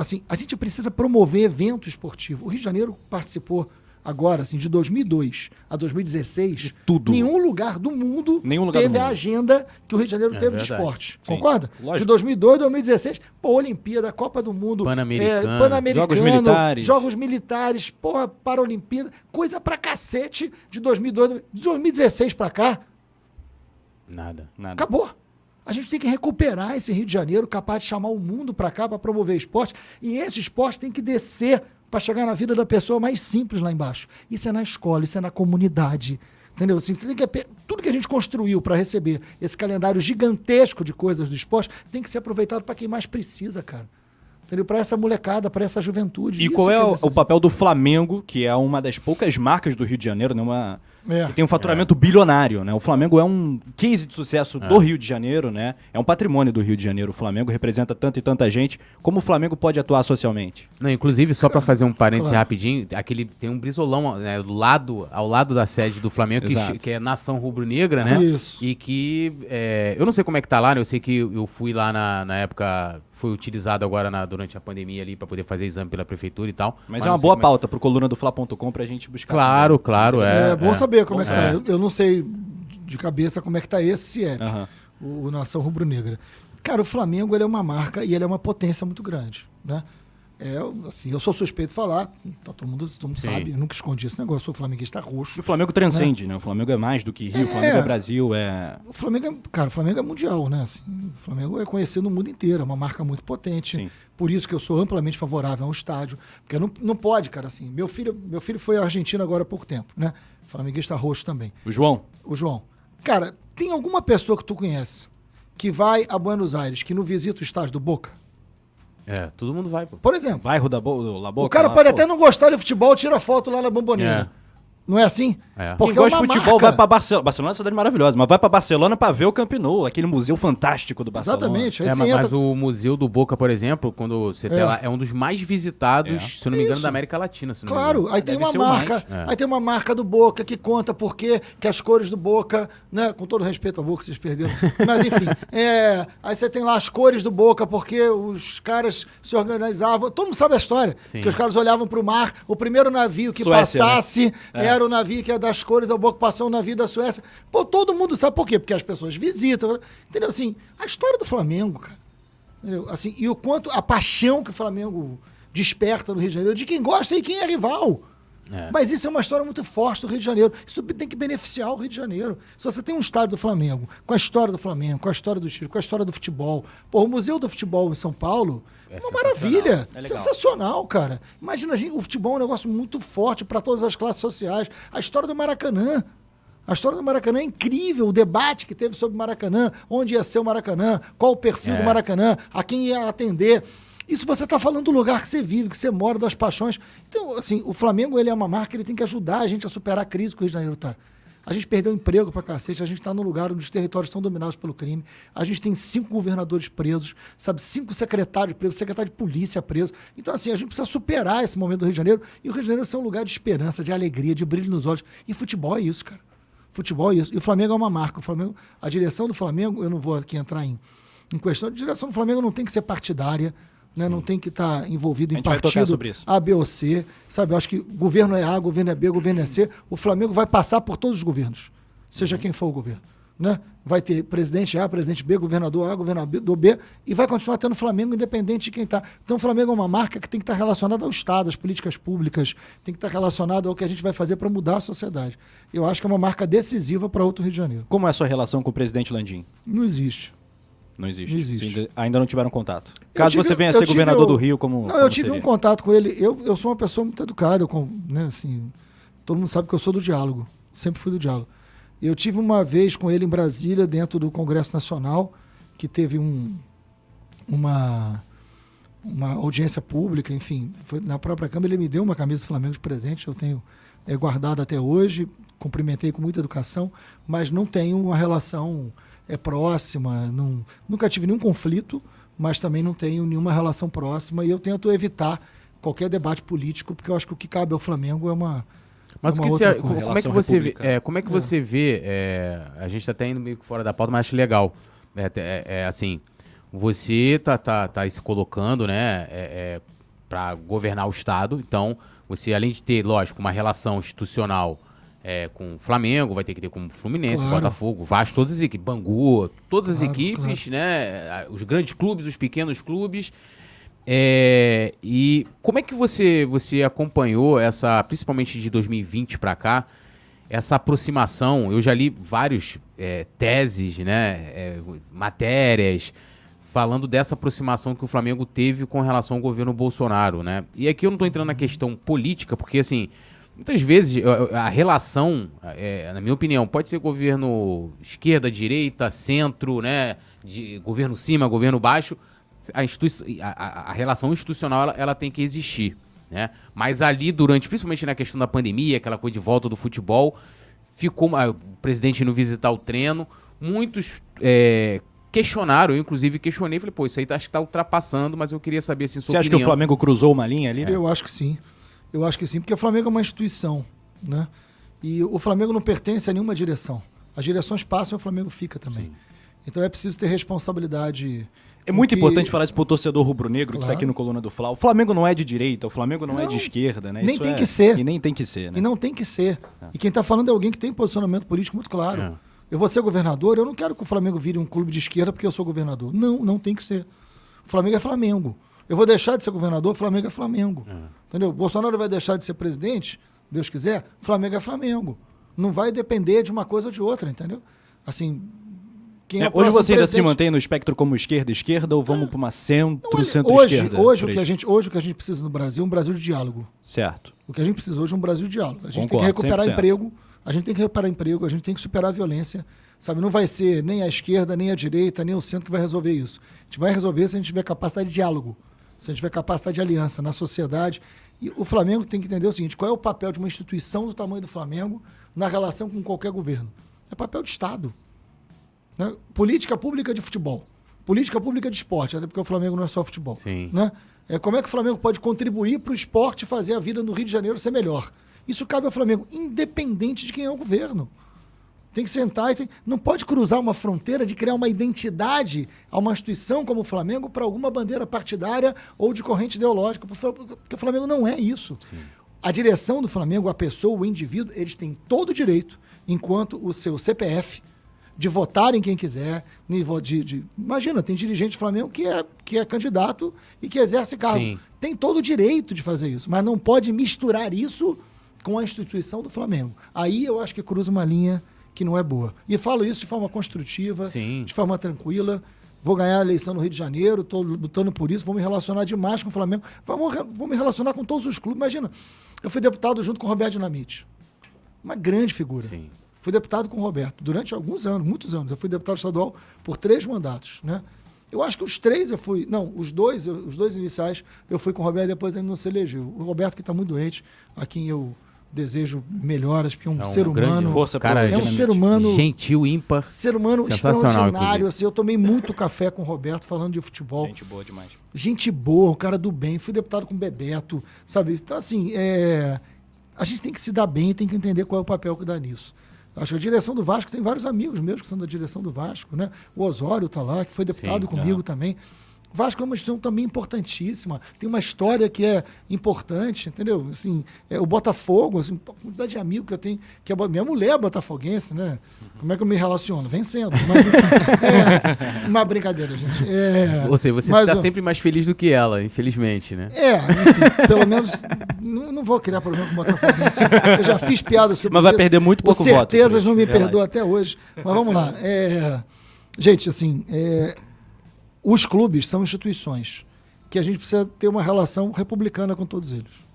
assim, a gente precisa promover evento esportivo. O Rio de Janeiro participou agora, assim, de 2002 a 2016, de tudo. nenhum lugar do mundo lugar teve do mundo. a agenda que o Rio de Janeiro é, teve verdade. de esporte. Sim. Concorda? Lógico. De 2002 a 2016, pô, Olimpíada, Copa do Mundo, Pan-Americano, é, Pan Jogos Militares, Jogos Militares, porra, Paralimpíada, coisa pra cacete de 2002, de 2016 pra cá. Nada, nada. Acabou. A gente tem que recuperar esse Rio de Janeiro capaz de chamar o mundo para cá para promover esporte. E esse esporte tem que descer para chegar na vida da pessoa mais simples lá embaixo. Isso é na escola, isso é na comunidade. Entendeu? Assim, que, tudo que a gente construiu para receber esse calendário gigantesco de coisas do esporte tem que ser aproveitado para quem mais precisa, cara. Para essa molecada, para essa juventude. E Isso qual é, é o papel do Flamengo, que é uma das poucas marcas do Rio de Janeiro, né? uma, é. tem um faturamento é. bilionário, né? O Flamengo é um case de sucesso é. do Rio de Janeiro, né? É um patrimônio do Rio de Janeiro. O Flamengo representa tanto e tanta gente. Como o Flamengo pode atuar socialmente? Não, inclusive, só para fazer um parênteses claro. rapidinho, aquele tem um brisolão né, do lado, ao lado da sede do Flamengo, que, que, é Nação Rubro-Negra, né? Isso. E que. É, eu não sei como é que tá lá, né? Eu sei que eu fui lá na, na época foi utilizado agora na, durante a pandemia ali para poder fazer exame pela prefeitura e tal. Mas, mas é uma boa é pauta para o coluna do Fla.com para a gente buscar. Claro, né? claro. É, é, é bom é. saber como é que está. Eu, eu, não sei de cabeça como é que está esse app, uhum. o, o Nação Rubro-Negra. Cara, o Flamengo ele é uma marca e ele é uma potência muito grande. Né? É, assim, eu sou suspeito de falar, tá, todo mundo, todo mundo sabe, eu nunca escondi esse negócio, sou flamenguista roxo. E o Flamengo transcende, né? né? O Flamengo é mais do que Rio, é, o Flamengo é Brasil, é... O Flamengo é, cara, o Flamengo é mundial, né? Assim, o Flamengo é conhecido no mundo inteiro, é uma marca muito potente. Sim. Por isso que eu sou amplamente favorável a um estádio, porque não, não pode, cara, assim, meu filho, meu filho foi à Argentina agora há pouco tempo, né? Flamenguista roxo também. O João? O João. Cara, tem alguma pessoa que tu conhece que vai a Buenos Aires, que não visita o estádio do Boca? É, todo mundo vai, pô. Por exemplo. Bairro da Bo... Boca. O cara lá, pode pô. até não gostar de futebol, tira foto lá na bomboneira. É. Não é assim? É. Porque Quem é gosta de futebol marca. vai para Barcelona. Barcelona é uma cidade maravilhosa, mas vai para Barcelona para ver o Camp Nou, aquele museu fantástico do Barcelona. Exatamente. É, mas, entra... mas, o museu do Boca, por exemplo, quando você é. lá, é um dos mais visitados, é. se não me engano, Isso. da América Latina. claro, aí tem Deve uma marca, é. aí tem uma marca do Boca que conta por que as cores do Boca, né? Com todo respeito ao Boca, vocês perderam. mas enfim, aí você tem lá as cores do Boca porque os caras se organizavam. Todo mundo sabe a história, Sim. que os caras olhavam para o mar, o primeiro navio que Suécia, né? passasse né? era era o navio que é das cores, a ocupação do navio da Suécia. Pô, todo mundo sabe por quê? Porque as pessoas visitam. Né? Entendeu? Assim, a história do Flamengo, cara. Entendeu? Assim, e o quanto a paixão que o Flamengo desperta no Rio de Janeiro, de quem gosta e quem é rival. É. Mas isso é uma história muito forte do Rio de Janeiro. Isso tem que beneficiar o Rio de Janeiro. Se você tem um estádio do Flamengo, com a história do Flamengo, com a história do Chile, com a história do futebol. Pô, o Museu do Futebol em São Paulo é uma maravilha. É sensacional, cara. Imagina, gente, o futebol é um negócio muito forte para todas as classes sociais. A história do Maracanã. A história do Maracanã é incrível, o debate que teve sobre o Maracanã, onde ia ser o Maracanã, qual o perfil é. do Maracanã, a quem ia atender. Isso você está falando do lugar que você vive, que você mora, das paixões. Então, assim, o Flamengo ele é uma marca, ele tem que ajudar a gente a superar a crise que o Rio de Janeiro está. A gente perdeu emprego para cacete, a gente está num lugar onde os territórios estão dominados pelo crime, a gente tem cinco governadores presos, sabe, cinco secretários presos, secretário de polícia preso. Então, assim, a gente precisa superar esse momento do Rio de Janeiro, e o Rio de Janeiro é um lugar de esperança, de alegria, de brilho nos olhos. E futebol é isso, cara. Futebol é isso. E o Flamengo é uma marca. O Flamengo, a direção do Flamengo, eu não vou aqui entrar em, em questão, a direção do Flamengo não tem que ser partidária né? não tem que estar tá envolvido em partido A, B ou C. Sabe, eu acho que governo é A, governo é B, governo é C. O Flamengo vai passar por todos os governos, seja uhum. quem for o governo. Né? Vai ter presidente A, presidente B, governador A, governador B, e vai continuar tendo Flamengo independente de quem está. Então, o Flamengo é uma marca que tem que estar tá relacionada ao Estado, às políticas públicas, tem que estar tá relacionada ao que a gente vai fazer para mudar a sociedade. Eu acho que é uma marca decisiva para outro Rio de Janeiro. Como é a sua relação com o presidente Landim? Não existe. Não existe. Não existe. Ainda, ainda, não tiveram contato. Caso tive, você venha a ser governador do Rio, como. Não, como eu tive seria? um contato com ele. Eu, eu sou uma pessoa muito educada, com, né, assim, todo mundo sabe que eu sou do diálogo. Sempre fui do diálogo. Eu tive uma vez com ele em Brasília, dentro do Congresso Nacional, que teve um, uma, uma audiência pública, enfim, na própria Câmara. Ele me deu uma camisa do Flamengo de presente, eu tenho é, guardado até hoje, cumprimentei com muita educação, mas não tenho uma relação é próxima, não, nunca tive nenhum conflito, mas também não tenho nenhuma relação próxima e eu tento evitar qualquer debate político, porque eu acho que o que cabe ao Flamengo é uma. Mas é o uma você, como, como, é que você vê? É, como é que é. você vê? É, a gente está até indo meio fora da pauta, mas acho legal. Né, é, é, assim, você tá, tá, tá se colocando, né, para governar o Estado. Então, você além de ter, lógico, uma relação institucional é, com Flamengo, vai ter que ter com Fluminense, claro. Botafogo, Vasco, todas as equipes, Bangu, todas claro, as equipes, claro. né? Os grandes clubes, os pequenos clubes. É, e como é que você, você acompanhou essa, principalmente de 2020 para cá, essa aproximação? Eu já li vários é, teses, né? É, matérias falando dessa aproximação que o Flamengo teve com relação ao governo Bolsonaro, né? E aqui eu não estou entrando na uhum. questão política, porque assim muitas vezes a relação, é, na minha opinião, pode ser governo esquerda, direita, centro, né? De governo cima, governo baixo. A, a, a relação institucional ela, ela, tem que existir. Né? Mas ali, durante, principalmente na questão da pandemia, aquela coisa de volta do futebol, ficou o presidente indo visitar o treino. Muitos é, questionaram, eu inclusive questionei, falei, pô, isso aí tá, acho que tá ultrapassando, mas eu queria saber se assim, Você opinião. acha que o Flamengo cruzou uma linha ali? É. Eu acho que sim. Eu acho que sim, porque o Flamengo é uma instituição, né? E o Flamengo não pertence a nenhuma direção. As direções passam e o Flamengo fica também. Sim. Então é preciso ter responsabilidade. É muito que... importante falar isso pro torcedor rubro-negro claro. que tá aqui no Coluna do Fla. O Flamengo não é de direita, o Flamengo não, não é de esquerda, né? Nem isso tem é... que ser. E nem tem que ser, né? E não tem que ser. É. E quem tá falando é alguém que tem posicionamento político muito claro. É. Eu vou ser governador, eu não quero que o Flamengo vire um clube de esquerda porque eu sou governador. Não, não tem que ser. O Flamengo é Flamengo. Eu vou deixar de ser governador, Flamengo é Flamengo. É. Entendeu? Bolsonaro vai deixar de ser presidente, Deus quiser, Flamengo é Flamengo. Não vai depender de uma coisa ou de outra, entendeu? Assim, é é, hoje você ainda se mantém no espectro como esquerda esquerda ou vamos é. para uma centro centro esquerda hoje o que a gente hoje o que a gente precisa no Brasil é um Brasil de diálogo certo o que a gente precisa hoje é um Brasil de diálogo a gente Concordo, tem que recuperar 100%. emprego a gente tem que recuperar emprego a gente tem que superar a violência sabe não vai ser nem a esquerda nem a direita nem o centro que vai resolver isso a gente vai resolver se a gente tiver capacidade de diálogo se a gente tiver capacidade de aliança na sociedade. E o Flamengo tem que entender o seguinte: qual é o papel de uma instituição do tamanho do Flamengo na relação com qualquer governo? É papel de Estado. Né? Política pública de futebol. Política pública de esporte, até porque o Flamengo não é só futebol. Sim. Né? É, como é que o Flamengo pode contribuir para o esporte fazer a vida no Rio de Janeiro ser melhor? Isso cabe ao Flamengo, independente de quem é o governo. Tem que sentar e tem... não pode cruzar uma fronteira de criar uma identidade a uma instituição como o Flamengo para alguma bandeira partidária ou de corrente ideológica, porque o Flamengo não é isso. Sim. A direção do Flamengo, a pessoa, o indivíduo, eles têm todo o direito, enquanto o seu CPF, de votar em quem quiser. De, de, imagina, tem dirigente do Flamengo que é, que é candidato e que exerce cargo. Sim. Tem todo o direito de fazer isso, mas não pode misturar isso com a instituição do Flamengo. Aí eu acho que cruza uma linha que não é boa. E falo isso de forma construtiva, Sim. de forma tranquila. Vou ganhar a eleição no Rio de Janeiro, estou lutando por isso, vou me relacionar demais com o Flamengo. Vou, vou me relacionar com todos os clubes. Imagina, eu fui deputado junto com o Roberto Dinamite. Uma grande figura. Sim. Fui deputado com o Roberto durante alguns anos, muitos anos. Eu fui deputado estadual por três mandatos, né? Eu acho que os três eu fui. Não, os dois, os dois iniciais, eu fui com o Roberto, depois ele não se elegeu. O Roberto, que está muito doente, a quem eu desejo melhoras, porque um, é um ser humano. Força cara, é um ser humano. Gentil, ímpar. Ser humano extraordinário. Assim, eu tomei muito café com o Roberto falando de futebol. Gente boa demais. Gente boa, um cara do bem. Fui deputado com o Bebeto, sabe? Então, assim, é... a gente tem que se dar bem tem que entender qual é o papel que dá nisso. Acho que a direção do Vasco tem vários amigos meus que são da direção do Vasco, né? O Osório está lá, que foi deputado Sim, tá. comigo é. também. Vasco é uma instituição também importantíssima, tem uma história que é importante, entendeu? Assim, é, o Botafogo, assim, a quantidade de amigos que eu tenho, que é, minha mulher é botafoguense, né? Como é que eu me relaciono? Vencendo. Mas, é, uma brincadeira, gente. É, Ou seja, você está sempre mais feliz do que ela, infelizmente, né? É, enfim, pelo menos não, não, vou criar problema com o botafoguense. Eu já fiz piada sobre isso. Mas vai isso. perder muito pouco voto. certezas não me perdoa até hoje. Mas vamos lá. É, gente, assim... É, os clubes são instituições que a gente precisa ter uma relação republicana com todos eles.